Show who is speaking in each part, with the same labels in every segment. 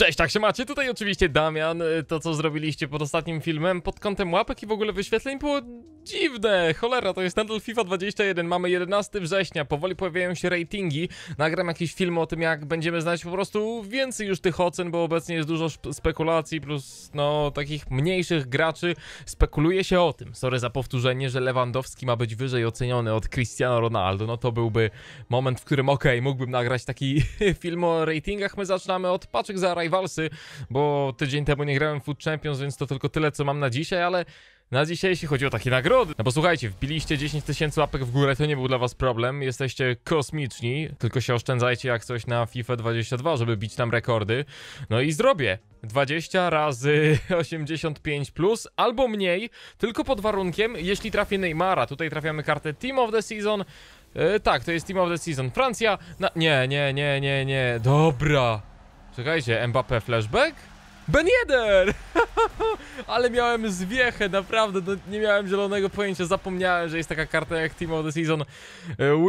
Speaker 1: Cześć, tak się macie? Tutaj oczywiście Damian. Y, to, co zrobiliście pod ostatnim filmem pod kątem łapek i w ogóle wyświetleń było Dziwne, cholera, to jest nadal FIFA 21, mamy 11 września, powoli pojawiają się ratingi, nagram jakiś film o tym, jak będziemy znać po prostu więcej już tych ocen, bo obecnie jest dużo spekulacji, plus no takich mniejszych graczy, spekuluje się o tym, sorry za powtórzenie, że Lewandowski ma być wyżej oceniony od Cristiano Ronaldo, no to byłby moment, w którym okej, okay, mógłbym nagrać taki film o ratingach, my zaczynamy od paczek za Rivalsy, bo tydzień temu nie grałem w Food Champions, więc to tylko tyle, co mam na dzisiaj, ale na dzisiaj, jeśli chodzi o takie nagrody. No bo słuchajcie, wbiliście 10 tysięcy łapek w górę, to nie był dla was problem. Jesteście kosmiczni, tylko się oszczędzajcie jak coś na FIFA 22, żeby bić tam rekordy. No i zrobię. 20 razy 85 plus albo mniej, tylko pod warunkiem, jeśli trafię Neymara. Tutaj trafiamy kartę Team of the Season. Yy, tak, to jest Team of the Season. Francja. Na... Nie, nie, nie, nie, nie. Dobra. Czekajcie, Mbappé flashback? Ben Yedder! Ale miałem zwiechę, naprawdę, no, nie miałem zielonego pojęcia, zapomniałem, że jest taka karta jak Team of the Season. E,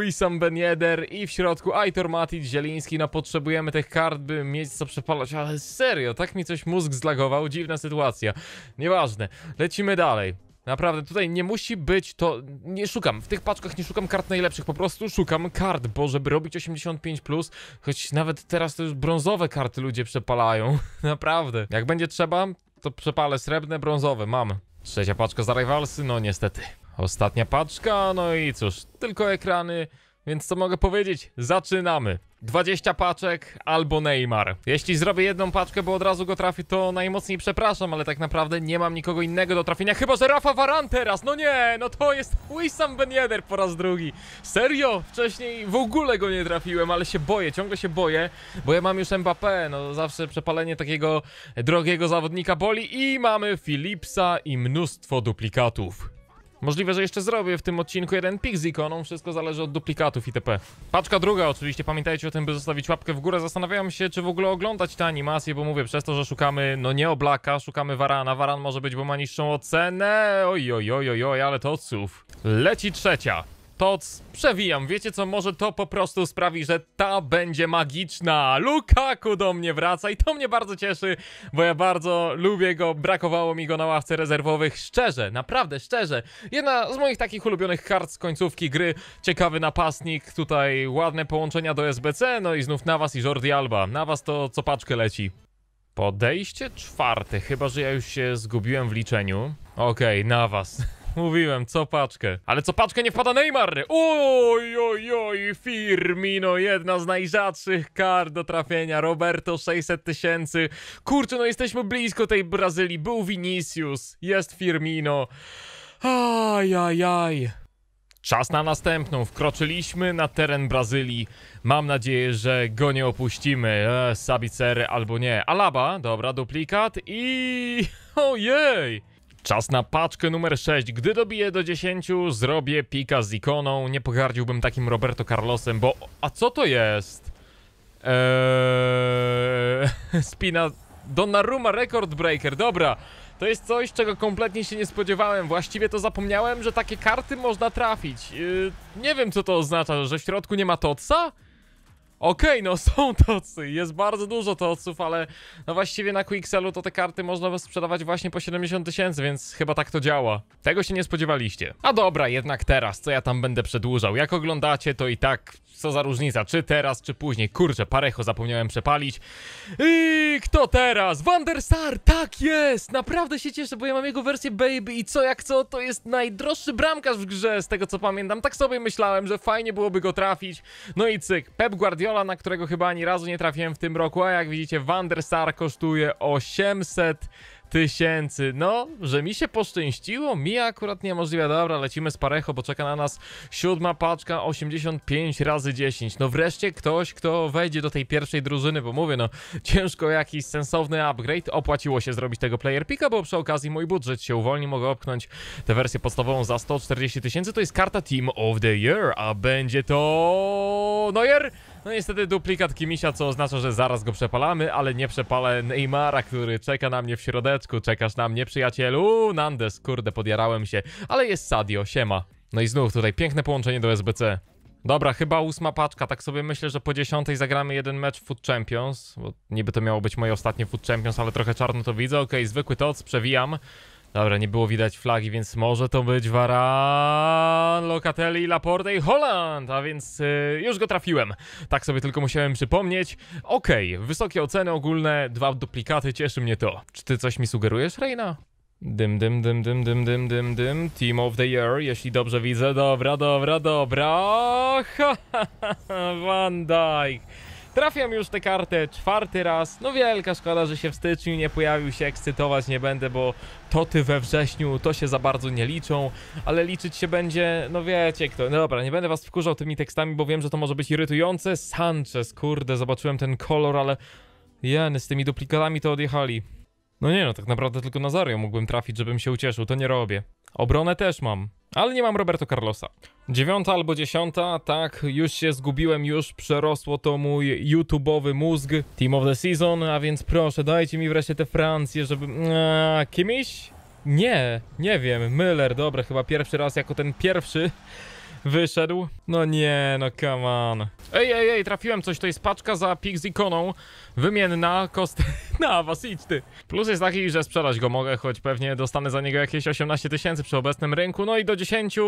Speaker 1: Wisam Ben Yedder i w środku Aitor Matic, Zieliński, no potrzebujemy tych kart, by mieć co przepalać, ale serio, tak mi coś mózg zlagował, dziwna sytuacja. Nieważne, lecimy dalej. Naprawdę, tutaj nie musi być to... Nie szukam, w tych paczkach nie szukam kart najlepszych, po prostu szukam kart, bo żeby robić 85+, plus, choć nawet teraz to już brązowe karty ludzie przepalają, naprawdę. Jak będzie trzeba, to przepalę srebrne, brązowe, mam. Trzecia paczka za Rivalsy, no niestety. Ostatnia paczka, no i cóż, tylko ekrany, więc co mogę powiedzieć? Zaczynamy. 20 paczek albo Neymar. Jeśli zrobię jedną paczkę, bo od razu go trafi, to najmocniej przepraszam, ale tak naprawdę nie mam nikogo innego do trafienia, chyba że Rafa Varan teraz. No nie, no to jest Wissam Ben Yedder po raz drugi. Serio? Wcześniej w ogóle go nie trafiłem, ale się boję, ciągle się boję, bo ja mam już Mbappé, no zawsze przepalenie takiego drogiego zawodnika boli i mamy Philipsa i mnóstwo duplikatów. Możliwe, że jeszcze zrobię w tym odcinku jeden pik z ikoną, wszystko zależy od duplikatów itp. Paczka druga oczywiście, pamiętajcie o tym, by zostawić łapkę w górę. Zastanawiałem się, czy w ogóle oglądać te animacje, bo mówię, przez to, że szukamy, no nie Oblaka, szukamy Warana. Waran może być, bo ma niższą ocenę. Oj, oj, oj, oj, oj ale to ców. Leci trzecia. Tots. Przewijam, wiecie co, może to po prostu sprawi, że ta będzie magiczna. Lukaku do mnie wraca i to mnie bardzo cieszy, bo ja bardzo lubię go, brakowało mi go na ławce rezerwowych. Szczerze, naprawdę szczerze. Jedna z moich takich ulubionych kart z końcówki gry. Ciekawy napastnik, tutaj ładne połączenia do SBC, no i znów na was i Jordi Alba. Na was to co paczkę leci. Podejście czwarte, chyba że ja już się zgubiłem w liczeniu. Okej, okay, was. Mówiłem, co paczkę. Ale co paczkę nie wpada Neymar! Oj, oj, oj, Firmino, jedna z najrzadszych kar do trafienia. Roberto, 600 tysięcy. Kurczę, no jesteśmy blisko tej Brazylii. Był Vinicius, jest Firmino. Aj, aj, aj. Czas na następną. Wkroczyliśmy na teren Brazylii. Mam nadzieję, że go nie opuścimy. E, Sabicery albo nie. Alaba, dobra, duplikat i... Ojej! Czas na paczkę numer 6. Gdy dobiję do 10, zrobię pika z ikoną. Nie pogardziłbym takim Roberto Carlosem, bo... A co to jest? Eee... Spina... Donnarumma Record Breaker, dobra. To jest coś, czego kompletnie się nie spodziewałem. Właściwie to zapomniałem, że takie karty można trafić. Eee, nie wiem, co to oznacza, że w środku nie ma toca. Okej, okay, no są tocy, jest bardzo dużo toców, ale no właściwie na Quixelu to te karty można sprzedawać właśnie po 70 tysięcy, więc chyba tak to działa. Tego się nie spodziewaliście. A dobra, jednak teraz, co ja tam będę przedłużał? Jak oglądacie, to i tak, co za różnica, czy teraz, czy później. Kurczę, parecho zapomniałem przepalić. I kto teraz? Wanderstar, tak jest! Naprawdę się cieszę, bo ja mam jego wersję Baby i co jak co, to jest najdroższy bramkarz w grze, z tego co pamiętam. Tak sobie myślałem, że fajnie byłoby go trafić. No i cyk, Pep Guardiola Guardiola, na którego chyba ani razu nie trafiłem w tym roku, a jak widzicie Van der Sar kosztuje 800 tysięcy. No, że mi się poszczęściło, mi akurat niemożliwe. Dobra, lecimy z Parecho, bo czeka na nas siódma paczka 85 razy 10. No wreszcie ktoś, kto wejdzie do tej pierwszej drużyny, bo mówię, no ciężko jakiś sensowny upgrade. Opłaciło się zrobić tego player picka, bo przy okazji mój budżet się uwolni, mogę opchnąć tę wersję podstawową za 140 tysięcy. To jest karta Team of the Year, a będzie to... Neuer! No niestety duplikat Kimisia, co oznacza, że zaraz go przepalamy, ale nie przepalę Neymara, który czeka na mnie w środeczku. Czekasz na mnie, przyjacielu? Nandes, kurde, podjarałem się. Ale jest Sadio, siema. No i znów tutaj piękne połączenie do SBC. Dobra, chyba ósma paczka, tak sobie myślę, że po dziesiątej zagramy jeden mecz w Food Champions, bo niby to miało być moje ostatnie Food Champions, ale trochę czarno to widzę. Okej, okay, zwykły toc, przewijam. Dobra, nie było widać flagi, więc może to być Varan, Locatelli, Laporte i Holland, a więc y, już go trafiłem. Tak sobie tylko musiałem przypomnieć. Okej, okay, wysokie oceny ogólne, dwa duplikaty, cieszy mnie to. Czy ty coś mi sugerujesz, Reina? Dym, dym, dym, dym, dym, dym, dym, dym. Team of the Year, jeśli dobrze widzę. Dobra, dobra, dobra. Van Dijk. Trafiam już tę kartę czwarty raz. No wielka szkoda, że się w styczniu nie pojawił się, ekscytować nie będę, bo toty we wrześniu, to się za bardzo nie liczą, ale liczyć się będzie, no wiecie kto. No dobra, nie będę was wkurzał tymi tekstami, bo wiem, że to może być irytujące. Sanchez, kurde, zobaczyłem ten kolor, ale... Jeny, z tymi duplikatami to odjechali. No nie no, tak naprawdę tylko Nazario mógłbym trafić, żebym się ucieszył, to nie robię. Obronę też mam. Ale nie mam Roberto Carlosa. Dziewiąta albo dziesiąta, tak, już się zgubiłem, już przerosło to mój YouTube'owy mózg. Team of the Season, a więc proszę, dajcie mi wreszcie tę Francję, żeby... Eee, kimś? Nie, nie wiem, Müller, dobra, chyba pierwszy raz jako ten pierwszy Wyszedł. No nie, no come on. Ej, ej, ej, trafiłem coś, to jest paczka za pik z ikoną. Wymienna, kost... Na was, idź ty. Plus jest taki, że sprzedać go mogę, choć pewnie dostanę za niego jakieś 18 tysięcy przy obecnym rynku. No i do 10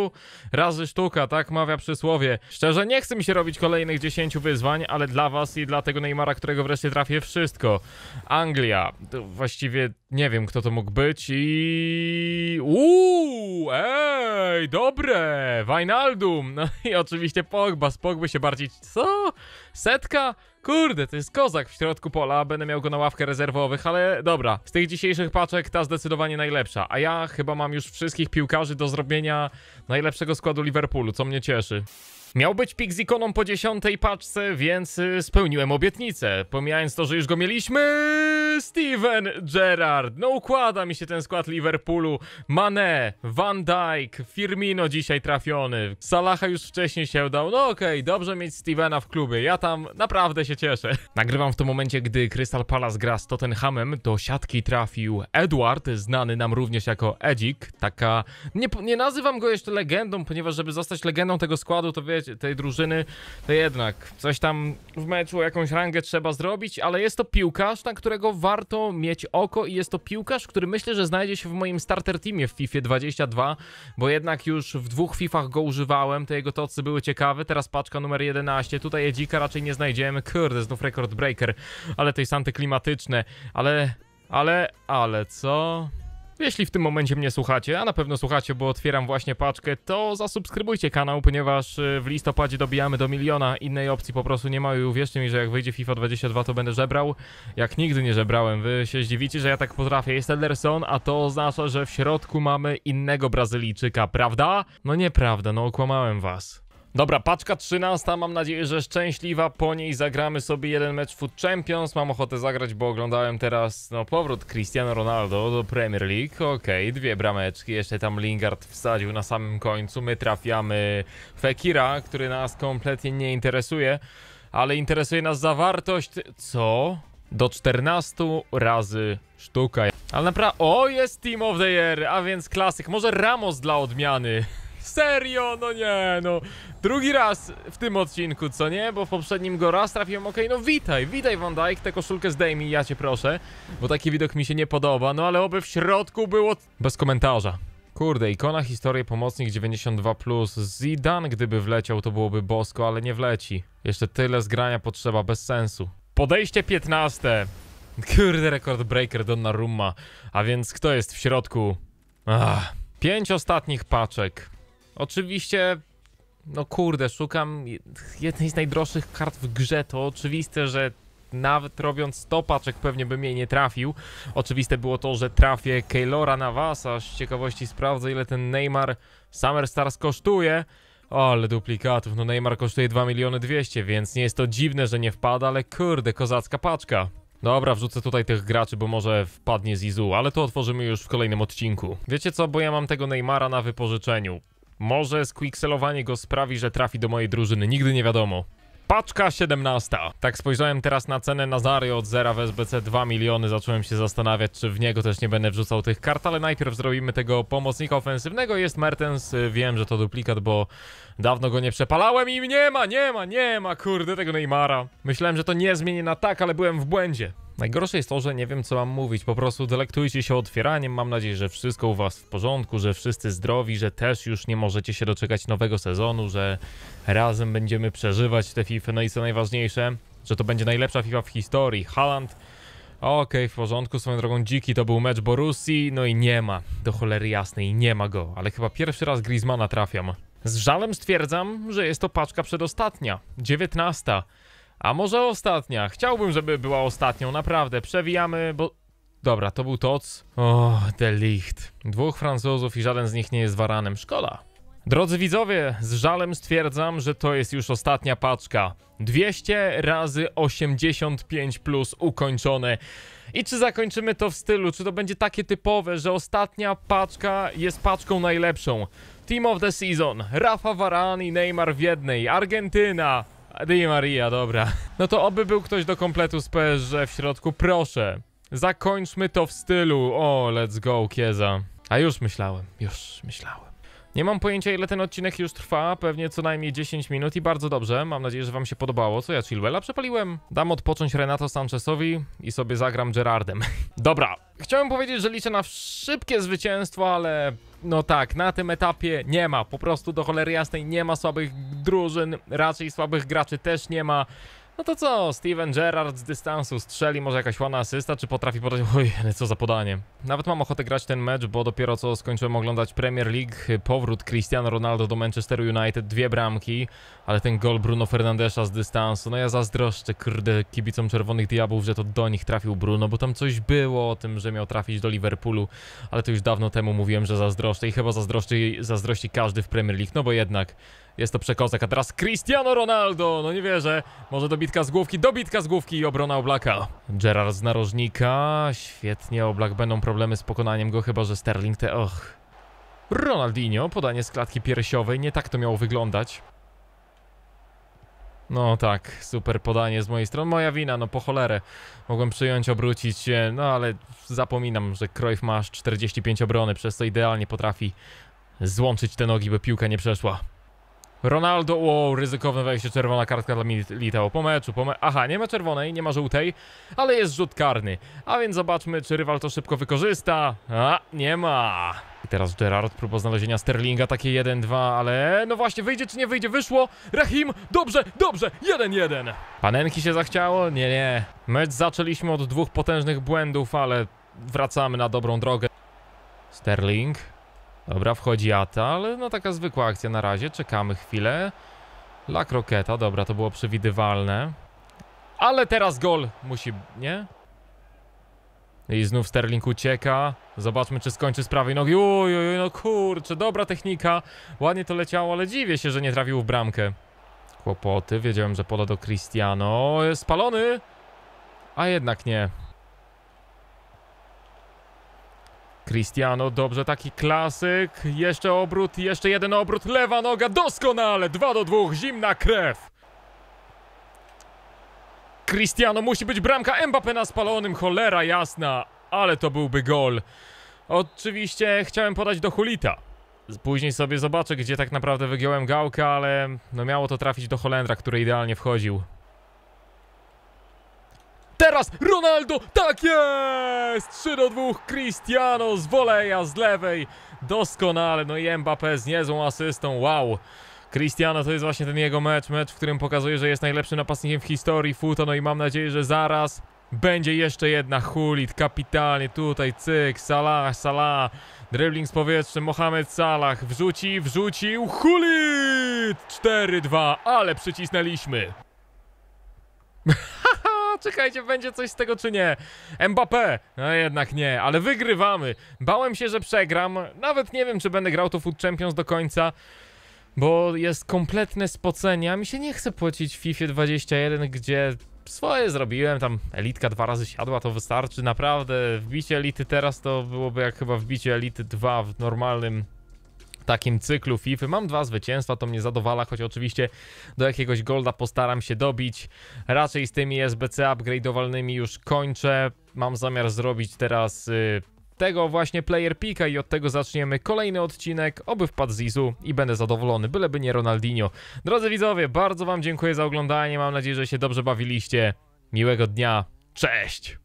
Speaker 1: razy sztuka, tak mawia przysłowie. Szczerze, nie chcę mi się robić kolejnych 10 wyzwań, ale dla was i dla tego Neymara, którego wreszcie trafię, wszystko. Anglia. To właściwie nie wiem, kto to mógł być i... Uuu, ej, dobre! Wijnaldum! No i oczywiście Pogba, z Pogby się bardziej... Co? Setka? Kurde, to jest kozak w środku pola, będę miał go na ławkę rezerwowych, ale dobra. Z tych dzisiejszych paczek ta zdecydowanie najlepsza, a ja chyba mam już wszystkich piłkarzy do zrobienia najlepszego składu Liverpoolu, co mnie cieszy. Miał być pik z ikoną po dziesiątej paczce, więc y, spełniłem obietnicę. Pomijając to, że już go mieliśmy... Steven Gerrard. No układa mi się ten skład Liverpoolu. Mane, Van Dijk, Firmino dzisiaj trafiony. Salaha już wcześniej się udał. No okej, okay, dobrze mieć Stevena w klubie. Ja tam naprawdę się cieszę. Nagrywam w tym momencie, gdy Crystal Palace gra z Tottenhamem. Do siatki trafił Edward, znany nam również jako Edzik. Taka... Nie, nie nazywam go jeszcze legendą, ponieważ żeby zostać legendą tego składu, to wiecie, tej drużyny, to jednak coś tam w meczu, jakąś rangę trzeba zrobić, ale jest to piłkarz, na którego warto mieć oko i jest to piłkarz, który myślę, że znajdzie się w moim starter teamie w FIFA 22, bo jednak już w dwóch FIFAch go używałem, te jego tocy były ciekawe, teraz paczka numer 11, tutaj Edzika raczej nie znajdziemy, kurde, znów record breaker, ale to jest antyklimatyczne, ale, ale, ale co... Jeśli w tym momencie mnie słuchacie, a na pewno słuchacie, bo otwieram właśnie paczkę, to zasubskrybujcie kanał, ponieważ y, w listopadzie dobijamy do miliona. Innej opcji po prostu nie ma i uwierzcie mi, że jak wyjdzie FIFA 22 to będę żebrał, jak nigdy nie żebrałem. Wy się zdziwicie, że ja tak potrafię. Jest Ederson, a to oznacza, że w środku mamy innego Brazylijczyka, prawda? No nieprawda, no okłamałem was. Dobra, paczka 13, mam nadzieję, że szczęśliwa, po niej zagramy sobie jeden mecz Foot Champions, mam ochotę zagrać, bo oglądałem teraz, no, powrót Cristiano Ronaldo do Premier League, okej, okay, dwie brameczki, jeszcze tam Lingard wsadził na samym końcu, my trafiamy Fekira, który nas kompletnie nie interesuje, ale interesuje nas zawartość, co? Do 14 razy sztuka. Ale naprawdę, o, jest Team of the Year, a więc klasyk, może Ramos dla odmiany. Serio, no nie, no. Drugi raz w tym odcinku, co nie? Bo w poprzednim go raz trafiłem, okej, okay, no witaj, witaj Van Dijk, tę koszulkę zdejmij, ja cię proszę. Bo taki widok mi się nie podoba, no ale oby w środku było... Bez komentarza. Kurde, ikona historii pomocnik 92+, plus. Zidane gdyby wleciał to byłoby bosko, ale nie wleci. Jeszcze tyle zgrania potrzeba, bez sensu. Podejście 15. Kurde, rekord breaker Donnarumma. A więc kto jest w środku? Ach. Pięć ostatnich paczek. Oczywiście, no kurde, szukam jednej z najdroższych kart w grze, to oczywiste, że nawet robiąc 100 paczek pewnie bym jej nie trafił. Oczywiste było to, że trafię Keylora na was, a z ciekawości sprawdzę ile ten Neymar Summer Stars kosztuje. ale duplikatów, no Neymar kosztuje 2 miliony 200, więc nie jest to dziwne, że nie wpada, ale kurde, kozacka paczka. Dobra, wrzucę tutaj tych graczy, bo może wpadnie z Izu, ale to otworzymy już w kolejnym odcinku. Wiecie co, bo ja mam tego Neymara na wypożyczeniu. Może squixelowanie go sprawi, że trafi do mojej drużyny, nigdy nie wiadomo. Paczka 17. Tak spojrzałem teraz na cenę Nazario od zera w SBC 2 miliony. Zacząłem się zastanawiać, czy w niego też nie będę wrzucał tych kart, ale najpierw zrobimy tego pomocnika ofensywnego. Jest Mertens, wiem, że to duplikat, bo dawno go nie przepalałem i nie ma, nie ma, nie ma, kurde, tego Neymara. Myślałem, że to nie zmieni na tak, ale byłem w błędzie. Najgorsze jest to, że nie wiem, co mam mówić. Po prostu delektujcie się otwieraniem. Mam nadzieję, że wszystko u Was w porządku, że wszyscy zdrowi, że też już nie możecie się doczekać nowego sezonu, że razem będziemy przeżywać te FIFA. No i co najważniejsze, że to będzie najlepsza FIFA w historii. Haaland. Okej, okay, w porządku, swoją drogą dziki, to był mecz Borussii, no i nie ma, do cholery jasnej, nie ma go, ale chyba pierwszy raz Griezmana trafiam. Z żalem stwierdzam, że jest to paczka przedostatnia, 19. A może ostatnia? Chciałbym, żeby była ostatnią, naprawdę. Przewijamy, bo... Dobra, to był Toc. O, Licht. Dwóch Francuzów i żaden z nich nie jest waranem. Szkoda. Drodzy widzowie, z żalem stwierdzam, że to jest już ostatnia paczka. 200 razy 85 plus ukończone. I czy zakończymy to w stylu, czy to będzie takie typowe, że ostatnia paczka jest paczką najlepszą? Team of the Season, Rafa Varane i Neymar w jednej, Argentyna, Adi Maria, dobra. No to oby był ktoś do kompletu z PSG w środku, proszę. Zakończmy to w stylu. O, let's go, Kieza. A już myślałem, już myślałem. Nie mam pojęcia ile ten odcinek już trwa, pewnie co najmniej 10 minut i bardzo dobrze, mam nadzieję, że wam się podobało. Co ja Chilwella przepaliłem? Dam odpocząć Renato Sanchezowi i sobie zagram Gerardem. Dobra, chciałem powiedzieć, że liczę na szybkie zwycięstwo, ale no tak, na tym etapie nie ma, po prostu do cholery jasnej nie ma słabych drużyn, raczej słabych graczy też nie ma. No to co, Steven Gerrard z dystansu strzeli, może jakaś łana asysta, czy potrafi podać... Oj, co za podanie. Nawet mam ochotę grać ten mecz, bo dopiero co skończyłem oglądać Premier League, powrót Cristiano Ronaldo do Manchester United, dwie bramki, ale ten gol Bruno Fernandesza z dystansu, no ja zazdroszczę kurde kibicom Czerwonych Diabłów, że to do nich trafił Bruno, bo tam coś było o tym, że miał trafić do Liverpoolu, ale to już dawno temu mówiłem, że zazdroszczę i chyba zazdrości, zazdrości każdy w Premier League, no bo jednak... Jest to przekozak, a teraz Cristiano Ronaldo! No nie wierzę. Może dobitka z główki, dobitka z główki i obrona Oblaka. Gerard z narożnika. Świetnie, Oblak będą problemy z pokonaniem go, chyba że Sterling te... och. Ronaldinho, podanie z klatki piersiowej. Nie tak to miało wyglądać. No tak, super podanie z mojej strony. Moja wina, no po cholerę. Mogłem przyjąć, obrócić się, no ale zapominam, że Cruyff ma aż 45 obrony, przez co idealnie potrafi złączyć te nogi, by piłka nie przeszła. Ronaldo, wow, ryzykowne wejście, czerwona kartka dla Militao po meczu, po me Aha, nie ma czerwonej, nie ma żółtej, ale jest rzut karny. A więc zobaczmy, czy rywal to szybko wykorzysta. A, nie ma. I teraz Gerard, próba znalezienia Sterlinga, takie 1-2, ale no właśnie, wyjdzie czy nie wyjdzie, wyszło. Rahim, dobrze, dobrze, 1-1. Panenki się zachciało? Nie, nie. Mecz zaczęliśmy od dwóch potężnych błędów, ale wracamy na dobrą drogę. Sterling. Dobra, wchodzi Ata, ale no taka zwykła akcja na razie. Czekamy chwilę. La Kroketa, dobra, to było przewidywalne. Ale teraz gol musi, nie? I znów Sterling ucieka. Zobaczmy, czy skończy z prawej nogi. Uj, uj, no kurczę, dobra technika. Ładnie to leciało, ale dziwię się, że nie trafił w bramkę. Kłopoty, wiedziałem, że pola do Cristiano. Spalony! A jednak nie. Cristiano, dobrze, taki klasyk. Jeszcze obrót, jeszcze jeden obrót. Lewa noga, doskonale. 2 do 2, zimna krew. Cristiano, musi być bramka. Mbappé na spalonym, cholera jasna. Ale to byłby gol. Oczywiście chciałem podać do Hulita. Później sobie zobaczę, gdzie tak naprawdę wygiąłem gałkę, ale no miało to trafić do Holendra, który idealnie wchodził. Teraz Ronaldo, tak jest! 3 do 2, Cristiano z woleja z lewej. Doskonale, no i Mbappé z niezłą asystą, wow. Cristiano to jest właśnie ten jego mecz, mecz, w którym pokazuje, że jest najlepszym napastnikiem w historii futa, no i mam nadzieję, że zaraz będzie jeszcze jedna Hulit, kapitalnie, tutaj cyk, Salah, Salah, dribbling z powietrzem, Mohamed Salah, wrzuci, wrzucił, Hulit! 4-2, ale przycisnęliśmy. czekajcie, będzie coś z tego czy nie. Mbappé, no jednak nie, ale wygrywamy. Bałem się, że przegram, nawet nie wiem, czy będę grał to Food Champions do końca. Bo jest kompletne spocenie, a mi się nie chce płacić w FIFA 21, gdzie swoje zrobiłem, tam elitka dwa razy siadła, to wystarczy, naprawdę, wbicie elity teraz to byłoby jak chyba wbicie elity 2 w normalnym takim cyklu FIFA. Mam dwa zwycięstwa, to mnie zadowala, choć oczywiście do jakiegoś golda postaram się dobić. Raczej z tymi SBC upgrade'owalnymi już kończę. Mam zamiar zrobić teraz... Y, tego właśnie player pika i od tego zaczniemy kolejny odcinek, oby wpadł Zizu i będę zadowolony, byleby nie Ronaldinho. Drodzy widzowie, bardzo wam dziękuję za oglądanie, mam nadzieję, że się dobrze bawiliście. Miłego dnia, cześć!